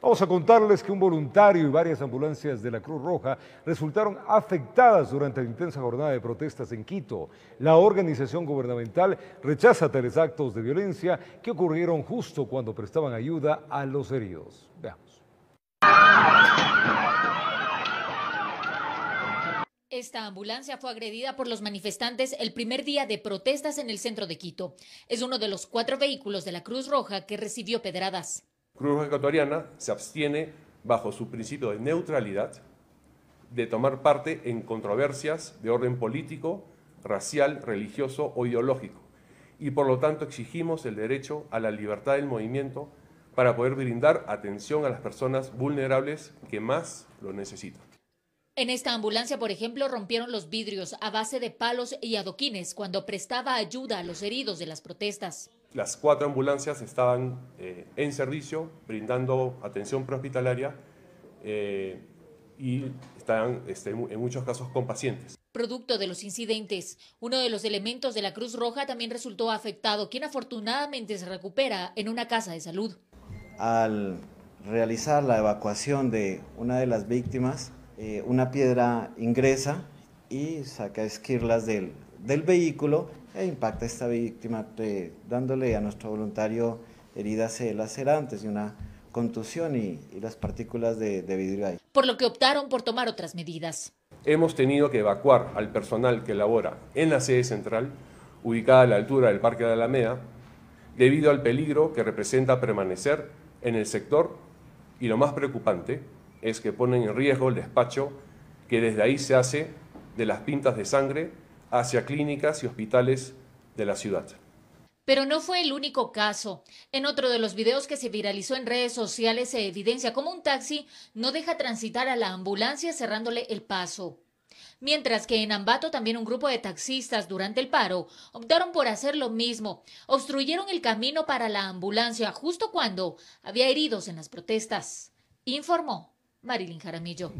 Vamos a contarles que un voluntario y varias ambulancias de la Cruz Roja resultaron afectadas durante la intensa jornada de protestas en Quito. La organización gubernamental rechaza tales actos de violencia que ocurrieron justo cuando prestaban ayuda a los heridos. Veamos. Esta ambulancia fue agredida por los manifestantes el primer día de protestas en el centro de Quito. Es uno de los cuatro vehículos de la Cruz Roja que recibió pedradas. Cruz Roja Ecuatoriana se abstiene bajo su principio de neutralidad de tomar parte en controversias de orden político, racial, religioso o ideológico y por lo tanto exigimos el derecho a la libertad del movimiento para poder brindar atención a las personas vulnerables que más lo necesitan. En esta ambulancia, por ejemplo, rompieron los vidrios a base de palos y adoquines cuando prestaba ayuda a los heridos de las protestas. Las cuatro ambulancias estaban eh, en servicio, brindando atención prehospitalaria eh, y estaban este, en muchos casos con pacientes. Producto de los incidentes, uno de los elementos de la Cruz Roja también resultó afectado, quien afortunadamente se recupera en una casa de salud. Al realizar la evacuación de una de las víctimas, eh, una piedra ingresa y saca esquirlas del, del vehículo e impacta a esta víctima eh, dándole a nuestro voluntario heridas lacerantes y una contusión y, las partículas de, de vidrio ahí. Por lo que optaron por tomar otras medidas. Hemos tenido que evacuar al personal que labora en la sede central, ubicada a la altura del Parque de Alameda, debido al peligro que representa permanecer en el sector y lo más preocupante es que ponen en riesgo el despacho que desde ahí se hace de las pintas de sangre hacia clínicas y hospitales de la ciudad. Pero no fue el único caso. En otro de los videos que se viralizó en redes sociales se evidencia cómo un taxi no deja transitar a la ambulancia cerrándole el paso. Mientras que en Ambato también un grupo de taxistas durante el paro optaron por hacer lo mismo. Obstruyeron el camino para la ambulancia justo cuando había heridos en las protestas, informó Marilyn Jaramillo.